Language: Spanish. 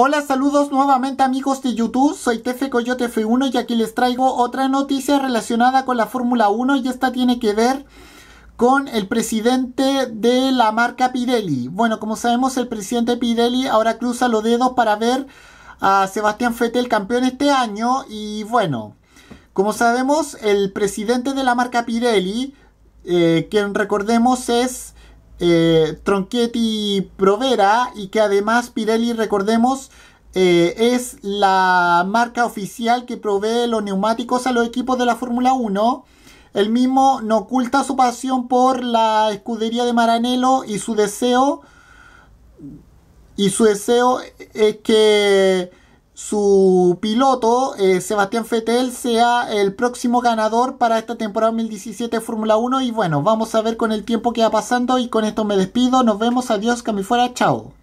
Hola, saludos nuevamente amigos de YouTube, soy Tefe Coyote F1 y aquí les traigo otra noticia relacionada con la Fórmula 1 y esta tiene que ver con el presidente de la marca Pirelli. Bueno, como sabemos el presidente Pirelli ahora cruza los dedos para ver a Sebastián el campeón este año y bueno, como sabemos el presidente de la marca Pirelli, eh, quien recordemos es eh, Tronchetti Provera y que además Pirelli, recordemos, eh, es la marca oficial que provee los neumáticos a los equipos de la Fórmula 1. El mismo no oculta su pasión por la escudería de Maranello y su deseo y su deseo es que su piloto, eh, Sebastián Fetel, sea el próximo ganador para esta temporada 2017 Fórmula 1. Y bueno, vamos a ver con el tiempo que va pasando. Y con esto me despido. Nos vemos. Adiós, que fuera. Chao.